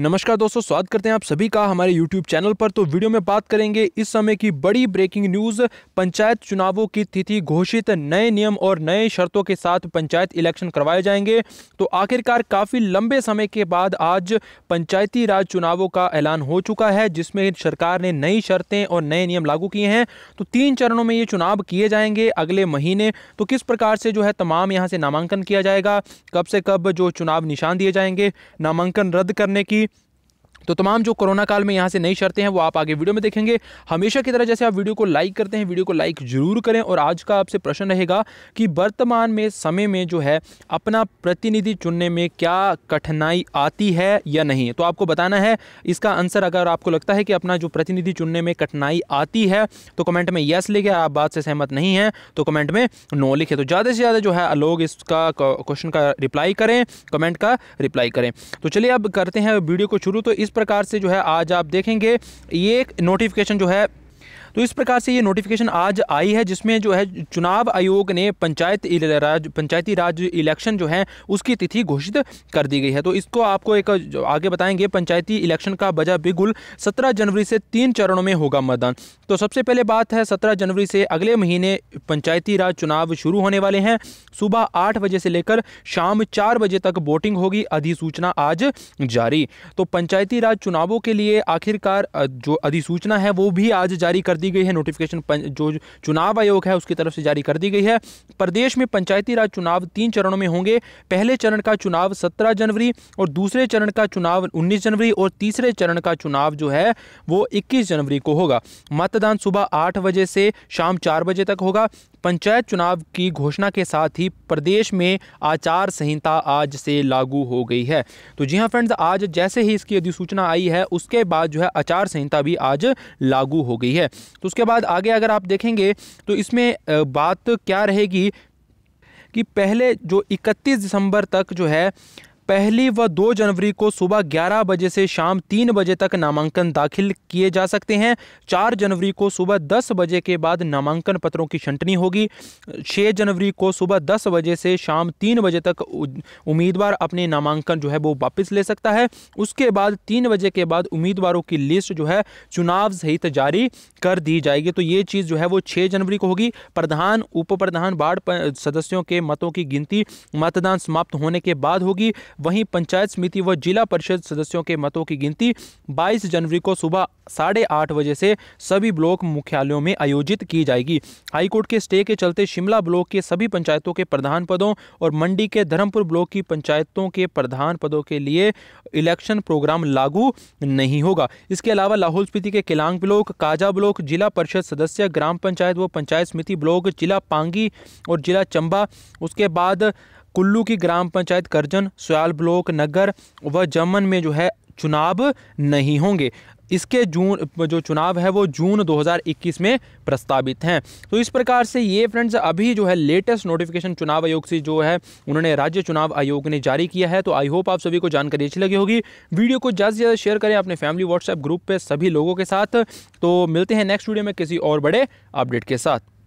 नमस्कार दोस्तों स्वागत करते हैं आप सभी का हमारे यूट्यूब चैनल पर तो वीडियो में बात करेंगे इस समय की बड़ी ब्रेकिंग न्यूज पंचायत चुनावों की तिथि घोषित नए नियम और नए शर्तों के साथ पंचायत इलेक्शन करवाए जाएंगे तो आखिरकार काफ़ी लंबे समय के बाद आज पंचायती राज चुनावों का ऐलान हो चुका है जिसमें सरकार ने नई शर्तें और नए नियम लागू किए हैं तो तीन चरणों में ये चुनाव किए जाएंगे अगले महीने तो किस प्रकार से जो है तमाम यहाँ से नामांकन किया जाएगा कब से कब जो चुनाव निशान दिए जाएंगे नामांकन रद्द करने की तो तमाम जो कोरोना काल में यहाँ से नई शर्तें हैं वो आप आगे वीडियो में देखेंगे हमेशा की तरह जैसे आप वीडियो को लाइक करते हैं वीडियो को लाइक जरूर करें और आज का आपसे प्रश्न रहेगा कि वर्तमान में समय में जो है अपना प्रतिनिधि चुनने में क्या कठिनाई आती है या नहीं तो आपको बताना है इसका आंसर अगर आपको लगता है कि अपना जो प्रतिनिधि चुनने में कठिनाई आती है तो कमेंट में यस लिखे आप बात से सहमत नहीं हैं तो कमेंट में नो लिखे तो ज़्यादा से ज़्यादा जो है लोग इसका क्वेश्चन का रिप्लाई करें कमेंट का रिप्लाई करें तो चलिए अब करते हैं वीडियो को शुरू तो इस प्रकार से जो है आज आप देखेंगे ये नोटिफिकेशन जो है तो इस प्रकार से ये नोटिफिकेशन आज आई है जिसमें जो है चुनाव आयोग ने पंचायत राज पंचायती राज इलेक्शन जो है उसकी तिथि घोषित कर दी गई है तो इसको आपको एक आगे बताएंगे पंचायती इलेक्शन का बजा बिगुल सत्रह जनवरी से तीन चरणों में होगा मतदान तो सबसे पहले बात है सत्रह जनवरी से अगले महीने पंचायती राज चुनाव शुरू होने वाले हैं सुबह आठ बजे से लेकर शाम चार बजे तक वोटिंग होगी अधिसूचना आज जारी तो पंचायती राज चुनावों के लिए आखिरकार जो अधिसूचना है वो भी आज जारी कर दी दी गई है नोटिफिकेशन जो चुनाव आयोग है उसकी तरफ से जारी कर दी गई है प्रदेश में पंचायती राज चुनाव तीन चरणों में होंगे पहले चरण का चुनाव सत्रह जनवरी और दूसरे चरण का चुनाव उन्नीस जनवरी और तीसरे चरण का चुनाव जो है वो इक्कीस जनवरी को होगा मतदान सुबह आठ बजे से शाम चार बजे तक होगा पंचायत चुनाव की घोषणा के साथ ही प्रदेश में आचार संहिता आज से लागू हो गई है तो जी हाँ फ्रेंड्स आज जैसे ही इसकी अधिसूचना आई है उसके बाद जो है आचार संहिता भी आज लागू हो गई है तो उसके बाद आगे अगर आप देखेंगे तो इसमें बात क्या रहेगी कि पहले जो 31 दिसंबर तक जो है पहली व दो जनवरी को सुबह ग्यारह बजे से शाम तीन बजे तक नामांकन दाखिल किए जा सकते हैं चार जनवरी को सुबह दस बजे के बाद नामांकन पत्रों की छंटनी होगी छः जनवरी को सुबह दस बजे से शाम तीन बजे तक उम्मीदवार अपने नामांकन जो है वो वापस ले सकता है उसके बाद तीन बजे के बाद उम्मीदवारों की लिस्ट जो है चुनाव सहित जारी कर दी जाएगी तो ये चीज़ जो है वो छः जनवरी को होगी प्रधान उप प्रधान वार्ड सदस्यों के मतों की गिनती मतदान समाप्त होने के बाद होगी वहीं पंचायत समिति व जिला परिषद सदस्यों के मतों की गिनती बाईस जनवरी को सुबह साढ़े आठ बजे से सभी ब्लॉक मुख्यालयों में आयोजित की जाएगी हाईकोर्ट के स्टे के चलते शिमला ब्लॉक के सभी पंचायतों के प्रधान पदों और मंडी के धर्मपुर ब्लॉक की पंचायतों के प्रधान पदों के लिए इलेक्शन प्रोग्राम लागू नहीं होगा इसके अलावा लाहौल स्पीति के किलांग ब्लॉक काजा ब्लॉक जिला परिषद सदस्य ग्राम पंचायत व पंचायत समिति ब्लॉक जिला पांगी और जिला चंबा उसके बाद कुल्लू की ग्राम पंचायत करजन सयाल ब्लॉक नगर व जमन में जो है चुनाव नहीं होंगे इसके जून जो चुनाव है वो जून 2021 में प्रस्तावित हैं तो इस प्रकार से ये फ्रेंड्स अभी जो है लेटेस्ट नोटिफिकेशन चुनाव आयोग से जो है उन्होंने राज्य चुनाव आयोग ने जारी किया है तो आई होप आप सभी को जानकारी अच्छी लगी होगी वीडियो को ज़्यादा से ज़्यादा शेयर करें अपने फैमिली व्हाट्सएप ग्रुप पर सभी लोगों के साथ तो मिलते हैं नेक्स्ट वीडियो में किसी और बड़े अपडेट के साथ